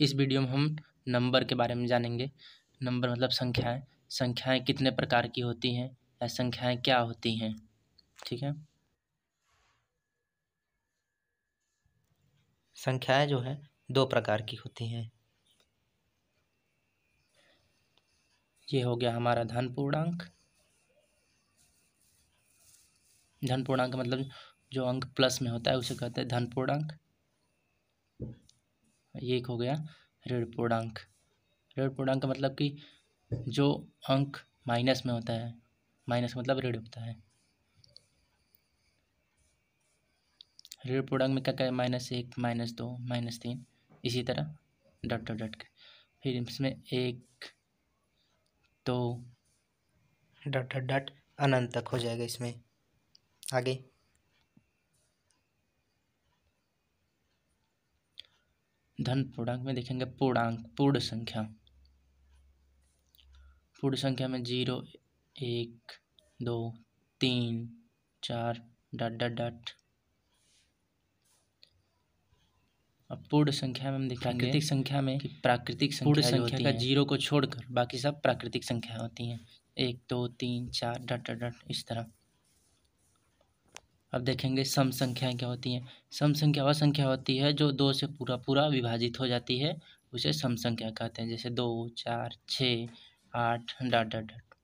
इस वीडियो में हम नंबर के बारे में जानेंगे नंबर मतलब संख्याएं संख्याएं कितने प्रकार की होती हैं या संख्याएं क्या होती हैं ठीक है संख्याएं जो है दो प्रकार की होती हैं ये हो गया हमारा धन पूर्णांक धन पूर्णांक मतलब जो अंक प्लस में होता है उसे कहते हैं धन पूर्णांक ये एक हो गया ऋण पूर्णांक ऋण पूर्णांक का मतलब कि जो अंक माइनस में होता है माइनस मतलब ऋण होता है ऋण पूर्णांक में क्या क्या माइनस एक माइनस दो माइनस तीन इसी तरह डट डट डट फिर इसमें एक दो डट डट डट अनंत तक हो जाएगा इसमें आगे धन पूर्णांक में देखेंगे पूर्णांक पूर्ण संख्या पूर्ण संख्या में जीरो एक दो तीन चार डट डट डट अब पूर्ण संख्या में हम देखेंगे प्राकृतिक संख्या में कि प्राकृतिक संख्या पूर्ण संख्या का जीरो को छोड़कर बाकी सब प्राकृतिक संख्या होती हैं एक दो तीन चार डट डट डॉट इस तरह अब देखेंगे सम संख्याएं क्या होती हैं सम संख्या वह संख्या होती है जो दो से पूरा पूरा विभाजित हो जाती है उसे सम संख्या कहते हैं जैसे दो चार छः आठ डॉट डॉट डॉट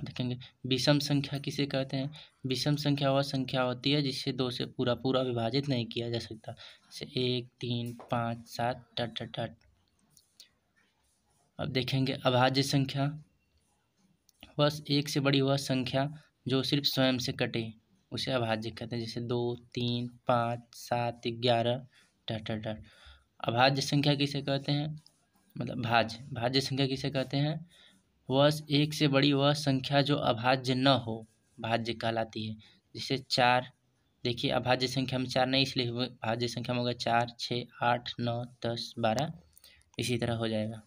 अब देखेंगे विषम संख्या किसे कहते हैं विषम संख्या वह संख्या होती है जिससे दो से पूरा पूरा विभाजित नहीं किया जा सकता जैसे एक तीन पाँच सात डॉट डॉट डॉट अब देखेंगे अभाज्य संख्या बस एक से बड़ी वह संख्या जो सिर्फ स्वयं से कटे उसे अभाज्य कहते हैं जैसे दो तीन पाँच सात ग्यारह डट डट डट अभाज्य संख्या किसे कहते हैं मतलब भाज्य भाज्य संख्या किसे कहते हैं वह एक से बड़ी वह संख्या जो अभाज्य न हो भाज्य कहलाती है जैसे चार देखिए अभाज्य संख्या में चार नहीं इसलिए भाज्य संख्या में होगा चार छः आठ नौ दस बारह इसी तरह हो जाएगा